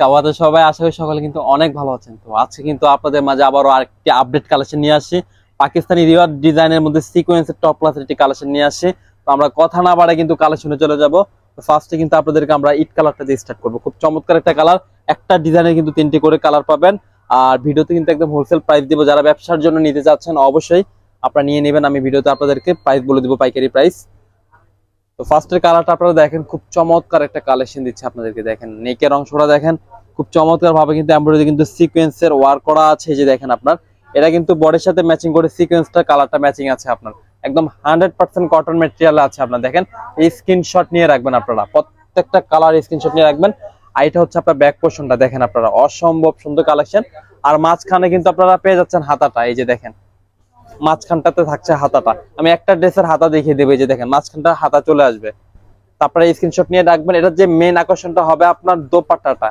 কাওয়াতে অনেক ভালো তো কিন্তু আপনাদের মাঝে আপডেট কালেকশন নিয়ে মধ্যে কথা না কিন্তু চলে যাবো কিন্তু আপনাদেরকে আমরা ইট দিয়ে স্টার্ট করবো খুব চমৎকার একটা কালার একটা কিন্তু করে কালার পাবেন আর ভিডিওতে কিন্তু একদম হোলসেল প্রাইস দিব যারা ব্যবসার জন্য নিতে চাচ্ছেন অবশ্যই আপনারা নিয়ে নেবেন আমি ভিডিওতে আপনাদেরকে প্রাইস বলে দিব পাইকারি প্রাইস তো ফার্স্টের কালারটা আপনারা দেখেন খুব চমৎকার একটা কালেকশন দিচ্ছে আপনাদেরকে দেখেন নেকের অংশটা দেখেন খুব চমৎকার ভাবে কিন্তু এমব্রয়ডারি কিন্তু সিকোয়েন্সের ওয়ার করা আছে যে দেখেন আপনার এটা কিন্তু বডির সাথে ম্যাচিং করে সিকোয়েন্সটা কালারটা ম্যাচিং আছে আপনার একদম হান্ড্রেড পার্সেন্ট কটন মেটেরিয়াল আছে আপনার দেখেন এই স্ক্রিনশট নিয়ে রাখবেন আপনারা প্রত্যেকটা কালার স্ক্রিনশট নিয়ে রাখবেন আর এটা হচ্ছে আপনার ব্যাক পোর্শনটা দেখেন আপনারা অসম্ভব সুন্দর কালেকশন আর মাঝখানে কিন্তু আপনারা পেয়ে যাচ্ছেন হাতাটা এই যে দেখেন মাঝখানটাতে থাকছে হাতাটা আমি একটা ড্রেসের হাতা দেখিয়ে দেবে যে দেখেন মাঝখানটা হাতা চলে আসবে তারপরে স্ক্রিনশট নিয়ে রাখবেন এটা যে মেন আকর্ষণটা হবে আপনার দোপাট্টাটা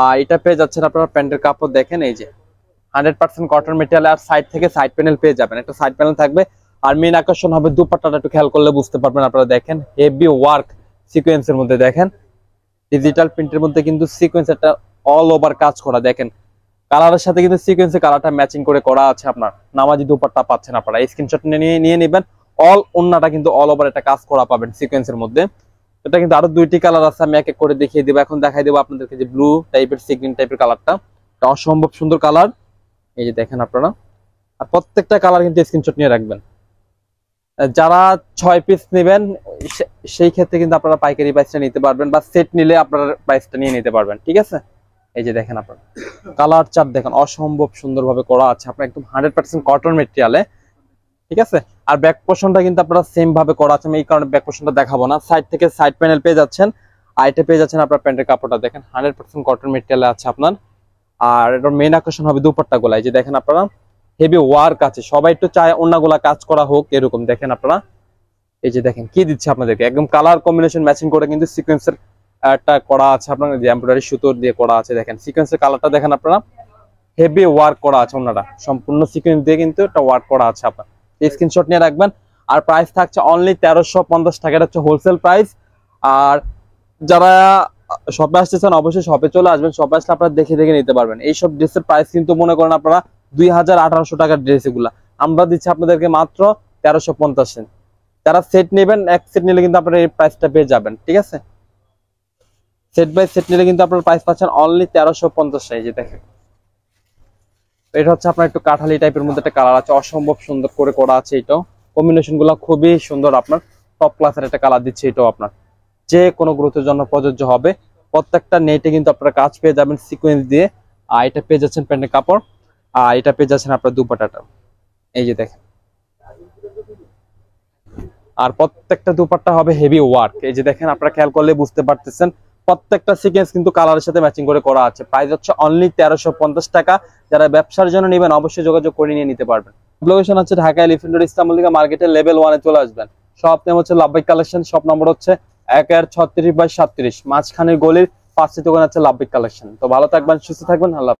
আর এটা পেয়ে যাচ্ছেন আপনারা প্যান্টের কাপড় দেখেন এই যে হান্ড্রেড পার্সেন্ট কটন মেটেরিয়াল আর সাইড থেকে সাইড প্যানেল পেয়ে যাবেন একটা সাইড প্যানেল থাকবে আর মেন আকর্ষণ হবে দুপাট্টাটা একটু খেয়াল করলে বুঝতে পারবেন আপনারা দেখেন হেভি ওয়ার্ক সিকোয়েন্সের মধ্যে দেখেন ডিজিটাল প্রিন্টের মধ্যে কিন্তু সিকোয়েন্স একটা অল ওভার কাজ করা দেখেন কালারের সাথে কিন্তু সিকোয়েন্সে কালারটা ম্যাচিং করে করা আছে আপনার নামাজি দুপারটা পাচ্ছেন আপনারা স্ক্রিনশট নিয়ে নিয়ে নেবেন অল ওন্নাটা কিন্তু অল ওভার একটা কাজ করা পাবেন সিকোয়েন্সের মধ্যে এটা কিন্তু আরো দুইটি কালার আছে আমি এক এক করে দেখিয়ে দেবো এখন দেখাই দেবো আপনাদেরকে যে ব্লু টাইপের সিগ্রিন টাইপের কালারটা এটা অসম্ভব সুন্দর কালার এই যে দেখেন আপনারা আর প্রত্যেকটা কালার কিন্তু স্ক্রিনশট নিয়ে রাখবেন যারা ছয় পিস নেবেন সেই ক্ষেত্রে কিন্তু আপনারা পাইকারি প্রাইসটা নিতে পারবেন বা সেট নিলে আপনারা প্রাইসটা নিয়ে নিতে পারবেন ঠিক আছে এই যে দেখেন আপনারা কালার চার্ট দেখেন অসম্ভব সুন্দরভাবে করা আছে আপনার একদম হান্ড্রেড পার্সেন্ট কটন মেটেরিয়ালে ঠিক আছে আর ব্যাক পোশনটা কিন্তু আপনারা সেম ভাবে করা আছে আমি এই কারণে ব্যাক পোশনটা দেখাবো না সাইড থেকে সাইড প্যানেল পেয়ে যাচ্ছেন আইটে পেয়ে যাচ্ছেন আপনার প্যান্টের কাপড়টা দেখেন হান্ড্রেড পার্সেন্ট কটন মেটেরিয়ালে আছে আপনার আর এটার মেন আকর্ষণ হবে দুপাট্টা গোলায় যে দেখেন আপনারা হেভি ওয়ার্ক আছে সবাই একটু চায় অন্যগুলা কাজ করা হোক এরকম দেখেন আপনারা এই যে দেখেন কি দিচ্ছে আপনাদেরকে একদম কালার কম্বিনেশন ম্যাচিং করে কিন্তু সিকোয়েন্সের একটা করা আছে আপনার যে এমব্রয়ডারি সুতো দিয়ে করা আছে দেখেন সিকোয়েন্সের কালারটা দেখেন আপনারা হেভি ওয়ার্ক করা আছে ওনারা সম্পূর্ণ সিকোয়েন্স দিয়ে কিন্তু একটা ওয়ার্ক করা আছে আপনার স্ক্রিনশট নিয়ে রাখবেন আর প্রাইস থাকছে অনলি তেরোশো পঞ্চাশ টাকা এটা হচ্ছে হোলসেল প্রাইস আর যারা শপে আসতেছেন অবশ্যই শপে চলে আসবেন শপে আসলে আপনারা দেখে দেখে নিতে পারবেন এইসব ড্রেসের প্রাইস কিন্তু মনে করেন আপনারা দুই হাজার আঠারোশো টাকার ড্রেস এগুলা আমরা দিচ্ছি আপনাদেরকে মাত্র তেরোশো পঞ্চাশ যারা সেট নেবেন এক সেট নিলে কিন্তু আপনারা এই প্রাইসটা পেয়ে যাবেন ঠিক আছে সেট বাই সেট নিলে কিন্তু আপনার প্রাইস পাচ্ছেন অনলি তেরোশো পঞ্চাশ সাইজে দেখেন এটা হচ্ছে আপনার একটু কাঠালি টাইপের মধ্যে একটা কালার আছে অসম্ভব সুন্দর করে করা আছে এটাও কম্বিনেশন গুলো খুবই সুন্দর আপনার টপ ক্লাসের একটা কালার দিচ্ছে এটাও আপনার যে কোনো গ্রোথের জন্য প্রযোজ্য হবে প্রত্যেকটা নেটে কিন্তু আপনারা কাজ পেয়ে যাবেন সিকুয়েন্স দিয়ে আর এটা পেয়ে যাচ্ছেন প্যান্টের কাপড় আর এটা পেয়ে যাচ্ছেন আপনার দুপাটাটা এই যে দেখেন আর প্রত্যেকটা দুপাটটা হবে হেভি ওয়ার্ক এই যে দেখেন আপনারা খেয়াল করলে বুঝতে পারতেছেন প্রত্যেকটা সিকোয়েন্স কিন্তু কালারের সাথে ম্যাচিং করে করা আছে প্রাইস হচ্ছে অনলি তেরোশো টাকা যারা ব্যবসার জন্য নেবেন অবশ্যই যোগাযোগ করে নিয়ে নিতে পারবেন লোকেশন হচ্ছে ঢাকা এলিফেন্ট রোড ইসলামুল মার্কেটের লেভেল ওয়ানে চলে আসবেন সব নেম হচ্ছে লাভবিক কালেকশন সব নম্বর হচ্ছে এক আর ছত্রিশ বাই সাতত্রিশ মাঝখানের গলির পাঁচটি দোকান আছে লাভবিক কালেকশন তো ভালো থাকবেন সুস্থ থাকবেন আল্লাহ